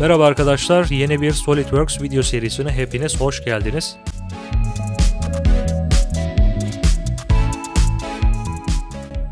Merhaba arkadaşlar, yeni bir SolidWorks video serisine hepiniz hoş geldiniz.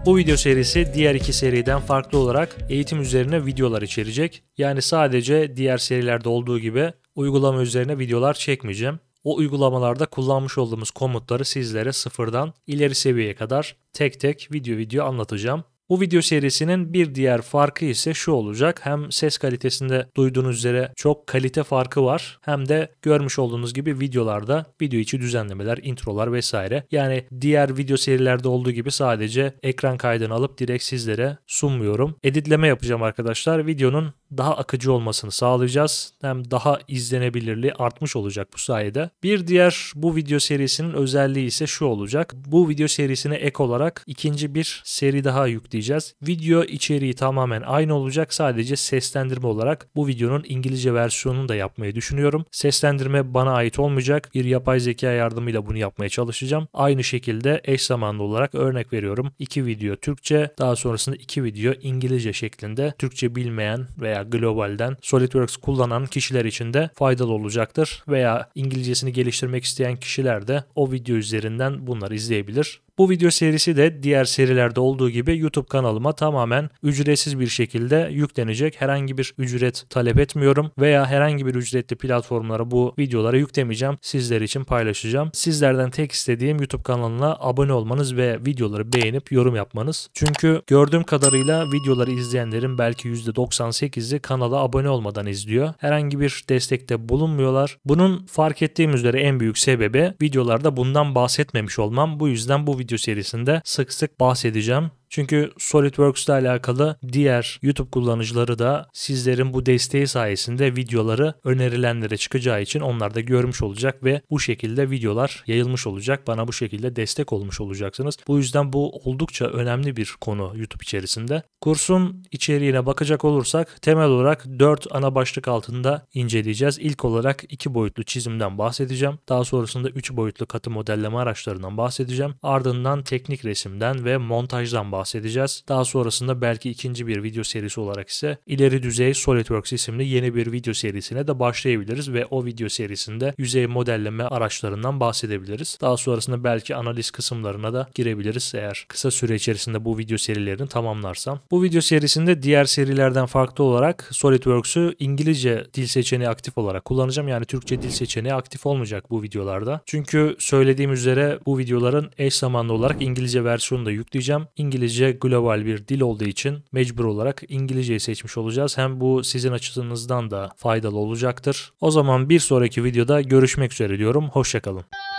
Bu video serisi diğer iki seriden farklı olarak eğitim üzerine videolar içerecek. Yani sadece diğer serilerde olduğu gibi uygulama üzerine videolar çekmeyeceğim. O uygulamalarda kullanmış olduğumuz komutları sizlere sıfırdan ileri seviyeye kadar tek tek video video anlatacağım. Bu video serisinin bir diğer farkı ise şu olacak. Hem ses kalitesinde duyduğunuz üzere çok kalite farkı var. Hem de görmüş olduğunuz gibi videolarda video içi düzenlemeler, introlar vesaire. Yani diğer video serilerde olduğu gibi sadece ekran kaydını alıp direkt sizlere sunmuyorum. Editleme yapacağım arkadaşlar. Videonun daha akıcı olmasını sağlayacağız. Hem daha izlenebilirliği artmış olacak bu sayede. Bir diğer bu video serisinin özelliği ise şu olacak. Bu video serisine ek olarak ikinci bir seri daha yükleyeceğiz. Video içeriği tamamen aynı olacak. Sadece seslendirme olarak bu videonun İngilizce versiyonunu da yapmayı düşünüyorum. Seslendirme bana ait olmayacak. Bir yapay zeka yardımıyla bunu yapmaya çalışacağım. Aynı şekilde eş zamanlı olarak örnek veriyorum. İki video Türkçe, daha sonrasında iki video İngilizce şeklinde Türkçe bilmeyen veya veya globalden SolidWorks kullanan kişiler için de faydalı olacaktır veya İngilizcesini geliştirmek isteyen kişiler de o video üzerinden bunları izleyebilir. Bu video serisi de diğer serilerde olduğu gibi YouTube kanalıma tamamen ücretsiz bir şekilde yüklenecek. Herhangi bir ücret talep etmiyorum veya herhangi bir ücretli platformlara bu videoları yüklemeyeceğim. Sizler için paylaşacağım. Sizlerden tek istediğim YouTube kanalına abone olmanız ve videoları beğenip yorum yapmanız. Çünkü gördüğüm kadarıyla videoları izleyenlerin belki %98'i kanala abone olmadan izliyor. Herhangi bir destekte bulunmuyorlar. Bunun fark ettiğim üzere en büyük sebebi videolarda bundan bahsetmemiş olmam. Bu yüzden bu video video serisinde sık sık bahsedeceğim. Çünkü SolidWorks ile alakalı diğer YouTube kullanıcıları da sizlerin bu desteği sayesinde videoları önerilenlere çıkacağı için onlar da görmüş olacak ve bu şekilde videolar yayılmış olacak. Bana bu şekilde destek olmuş olacaksınız. Bu yüzden bu oldukça önemli bir konu YouTube içerisinde. Kursun içeriğine bakacak olursak temel olarak 4 ana başlık altında inceleyeceğiz. İlk olarak 2 boyutlu çizimden bahsedeceğim. Daha sonrasında 3 boyutlu katı modelleme araçlarından bahsedeceğim. Ardından teknik resimden ve montajdan bahsedeceğim bahsedeceğiz. Daha sonrasında belki ikinci bir video serisi olarak ise ileri düzey SolidWorks isimli yeni bir video serisine de başlayabiliriz ve o video serisinde yüzey modelleme araçlarından bahsedebiliriz. Daha sonrasında belki analiz kısımlarına da girebiliriz eğer kısa süre içerisinde bu video serilerini tamamlarsam. Bu video serisinde diğer serilerden farklı olarak SolidWorks'ü İngilizce dil seçeneği aktif olarak kullanacağım. Yani Türkçe dil seçeneği aktif olmayacak bu videolarda. Çünkü söylediğim üzere bu videoların eş zamanlı olarak İngilizce versiyonu da yükleyeceğim. İngilizce İngilizce global bir dil olduğu için mecbur olarak İngilizceyi seçmiş olacağız. Hem bu sizin açınızdan da faydalı olacaktır. O zaman bir sonraki videoda görüşmek üzere diyorum. Hoşçakalın.